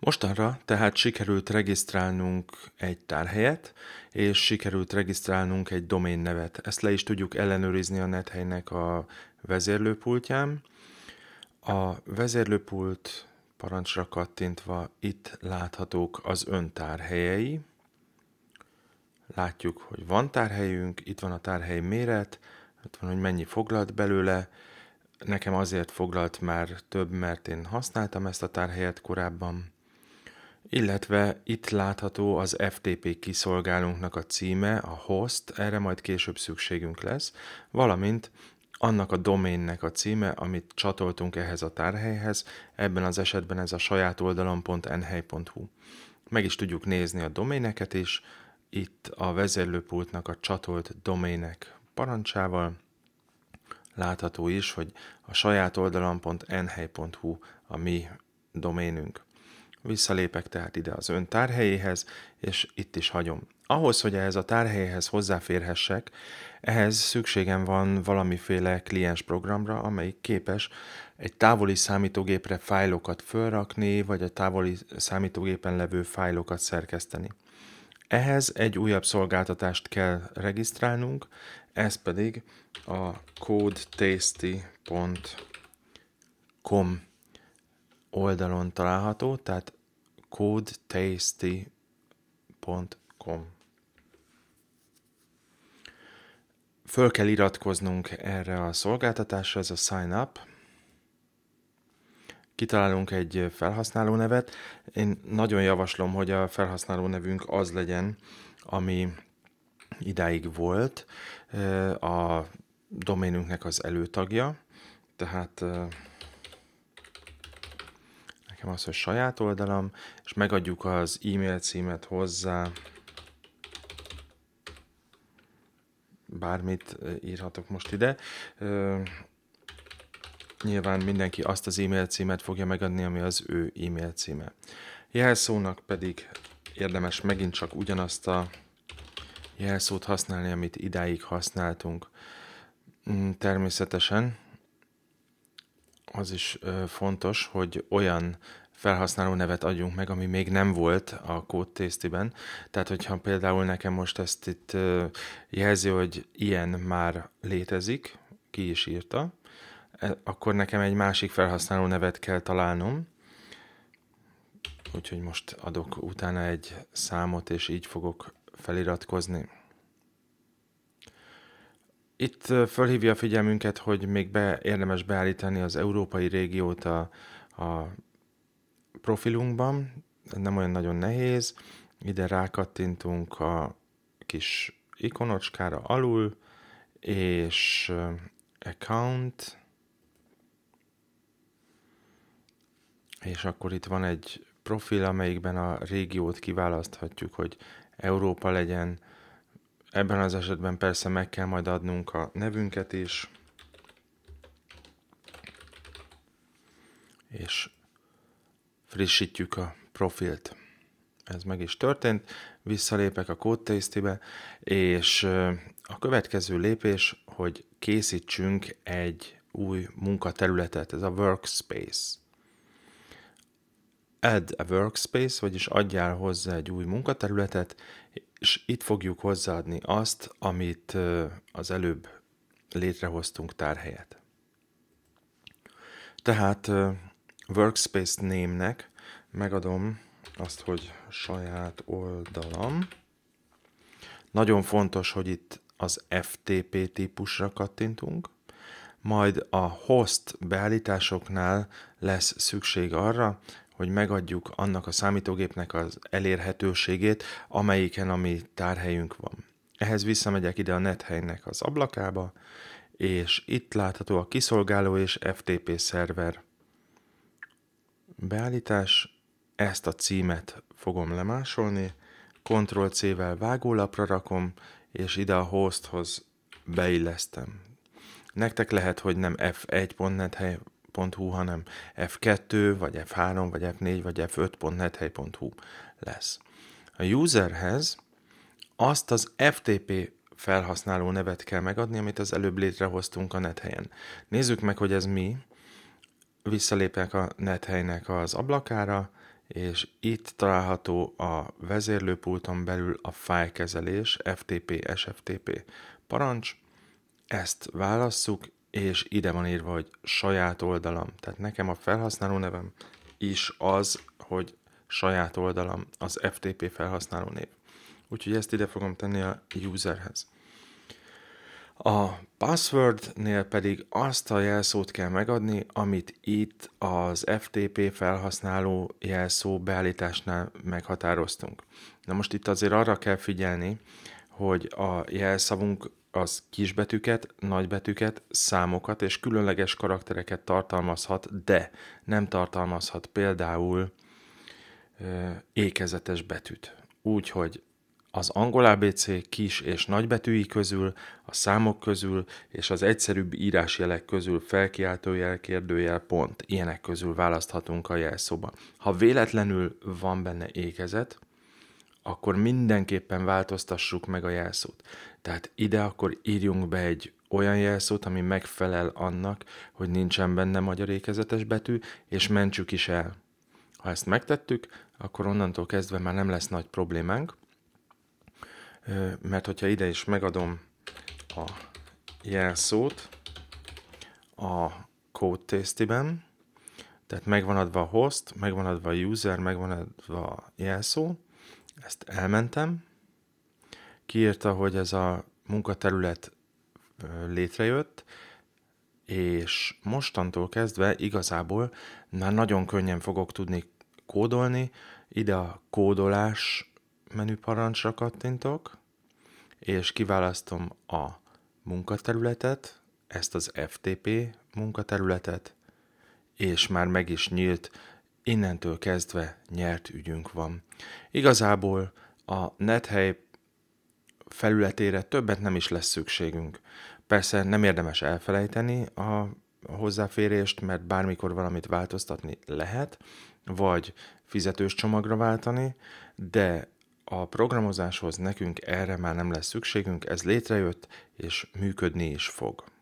Mostanra tehát sikerült regisztrálnunk egy tárhelyet, és sikerült regisztrálnunk egy domain nevet. Ezt le is tudjuk ellenőrizni a nethelynek a vezérlőpultján. A vezérlőpult parancsra kattintva itt láthatók az öntárhelyei. Látjuk, hogy van tárhelyünk, itt van a tárhely méret, itt van, hogy mennyi foglalt belőle, Nekem azért foglalt már több, mert én használtam ezt a tárhelyet korábban. Illetve itt látható az FTP kiszolgálónknak a címe, a host, erre majd később szükségünk lesz, valamint annak a doménnek a címe, amit csatoltunk ehhez a tárhelyhez, ebben az esetben ez a saját oldalon.nhely.hu. Meg is tudjuk nézni a doméneket is, itt a vezérlőpultnak a csatolt domének parancsával, látható is, hogy a saját oldalon.nhely.hu a mi doménünk. Visszalépek tehát ide az ön tárhelyéhez, és itt is hagyom. Ahhoz, hogy ehhez a tárhelyhez hozzáférhessek, ehhez szükségem van valamiféle kliens programra, amelyik képes egy távoli számítógépre fájlokat fölrakni, vagy a távoli számítógépen levő fájlokat szerkeszteni. Ehhez egy újabb szolgáltatást kell regisztrálnunk, ez pedig a codetasty.com oldalon található, tehát codetasty.com. Föl kell iratkoznunk erre a szolgáltatásra, ez a sign up. Kitalálunk egy felhasználó nevet. Én nagyon javaslom, hogy a felhasználó nevünk az legyen, ami idáig volt a doménünknek az előtagja, tehát nekem az, hogy saját oldalam, és megadjuk az e-mail címet hozzá. Bármit írhatok most ide. Nyilván mindenki azt az e-mail címet fogja megadni, ami az ő e-mail címe. Jelszónak pedig érdemes megint csak ugyanazt a jelszót használni, amit idáig használtunk. Mm, természetesen az is fontos, hogy olyan felhasználó nevet adjunk meg, ami még nem volt a kódtésztiben. Tehát, hogyha például nekem most ezt itt jelzi, hogy ilyen már létezik, ki is írta, e, akkor nekem egy másik felhasználó nevet kell találnom, úgyhogy most adok utána egy számot, és így fogok feliratkozni. Itt fölhívja a figyelmünket, hogy még be, érdemes beállítani az európai régiót a, a profilunkban, nem olyan nagyon nehéz. Ide rákattintunk a kis ikonocskára alul, és account, és akkor itt van egy profil, amelyikben a régiót kiválaszthatjuk, hogy Európa legyen, Ebben az esetben persze meg kell majd adnunk a nevünket is, és frissítjük a profilt. Ez meg is történt, visszalépek a codetasty és a következő lépés, hogy készítsünk egy új munkaterületet, ez a workspace. Add a workspace, vagyis adjál hozzá egy új munkaterületet, és itt fogjuk hozzáadni azt, amit az előbb létrehoztunk tárhelyet. Tehát workspace Name-nek megadom azt, hogy saját oldalam. Nagyon fontos, hogy itt az FTP típusra kattintunk, majd a host beállításoknál lesz szükség arra, hogy megadjuk annak a számítógépnek az elérhetőségét, amelyiken a mi tárhelyünk van. Ehhez visszamegyek ide a nethelynek az ablakába, és itt látható a kiszolgáló és FTP szerver beállítás. Ezt a címet fogom lemásolni, Ctrl-C-vel vágólapra rakom, és ide a hosthoz beillesztem. Nektek lehet, hogy nem f1.net hely f4.hu, hanem f2, vagy f3, vagy f4, vagy f5.nethely.hu lesz. A userhez azt az FTP felhasználó nevet kell megadni, amit az előbb létrehoztunk a nethelyen. Nézzük meg, hogy ez mi. Visszalépek a nethelynek az ablakára, és itt található a vezérlőpulton belül a fájlkezelés FTP-SFTP parancs. Ezt válasszuk, és ide van írva, hogy saját oldalam. Tehát nekem a felhasználó nevem is az, hogy saját oldalam az FTP felhasználó név. Úgyhogy ezt ide fogom tenni a userhez. A passwordnél pedig azt a jelszót kell megadni, amit itt az FTP felhasználó jelszó beállításnál meghatároztunk. Na most itt azért arra kell figyelni, hogy a jelszavunk az kisbetűket, nagybetűket, számokat és különleges karaktereket tartalmazhat, de nem tartalmazhat például ékezetes betűt. Úgyhogy az angol ABC kis és nagybetűi közül, a számok közül és az egyszerűbb írásjelek közül felkiáltójel, kérdőjel, pont, ilyenek közül választhatunk a jelszóba. Ha véletlenül van benne ékezet, akkor mindenképpen változtassuk meg a jelszót. Tehát ide akkor írjunk be egy olyan jelszót, ami megfelel annak, hogy nincsen benne magyar ékezetes betű, és mentsük is el. Ha ezt megtettük, akkor onnantól kezdve már nem lesz nagy problémánk, mert hogyha ide is megadom a jelszót a code testiben, tehát megvan adva a host, megvan adva a user, megvan adva a jelszó, ezt elmentem. Kiírta, hogy ez a munkaterület létrejött, és mostantól kezdve igazából már nagyon könnyen fogok tudni kódolni. Ide a kódolás menüparancsra kattintok, és kiválasztom a munkaterületet, ezt az FTP munkaterületet, és már meg is nyílt innentől kezdve nyert ügyünk van. Igazából a nethely felületére többet nem is lesz szükségünk. Persze nem érdemes elfelejteni a hozzáférést, mert bármikor valamit változtatni lehet, vagy fizetős csomagra váltani, de a programozáshoz nekünk erre már nem lesz szükségünk, ez létrejött és működni is fog.